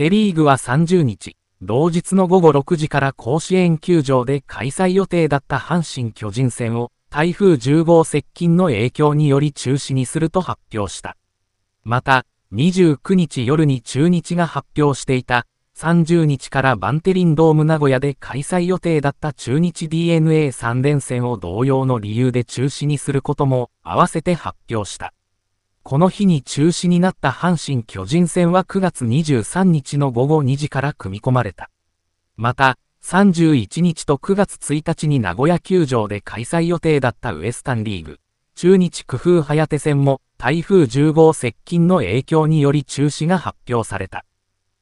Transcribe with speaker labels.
Speaker 1: セリーグは30日、同日の午後6時から甲子園球場で開催予定だった阪神巨人戦を台風10号接近の影響により中止にすると発表した。また、29日夜に中日が発表していた30日からバンテリンドーム名古屋で開催予定だった中日 DNA3 連戦を同様の理由で中止にすることも合わせて発表した。この日に中止になった阪神巨人戦は9月23日の午後2時から組み込まれた。また、31日と9月1日に名古屋球場で開催予定だったウエスタンリーグ、中日工夫早手戦も台風10号接近の影響により中止が発表された。